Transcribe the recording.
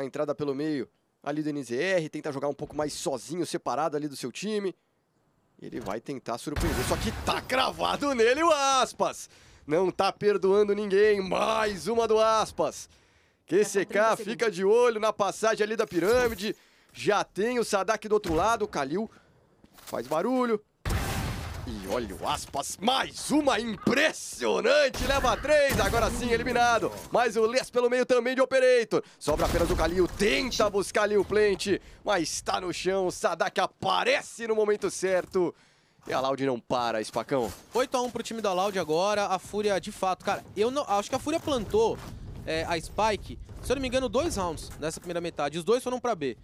a entrada pelo meio ali do NZR, tenta jogar um pouco mais sozinho, separado ali do seu time. Ele vai tentar surpreender, só que tá cravado nele o Aspas. Não tá perdoando ninguém, mais uma do Aspas. QCK fica de olho na passagem ali da pirâmide. Já tem o Sadak do outro lado, o Kalil faz barulho, e olha o Aspas, mais uma impressionante, leva três, agora sim eliminado. Mais o Les pelo meio também de Operator. Sobra apenas o Kalil, tenta buscar ali o plant, mas está no chão, o Sadak aparece no momento certo. E a Loud não para, Espacão. 8x1 pro time da Loud agora, a Fúria de fato, cara, eu não, acho que a Fúria plantou é, a Spike, se eu não me engano, dois rounds nessa primeira metade. Os dois foram pra B.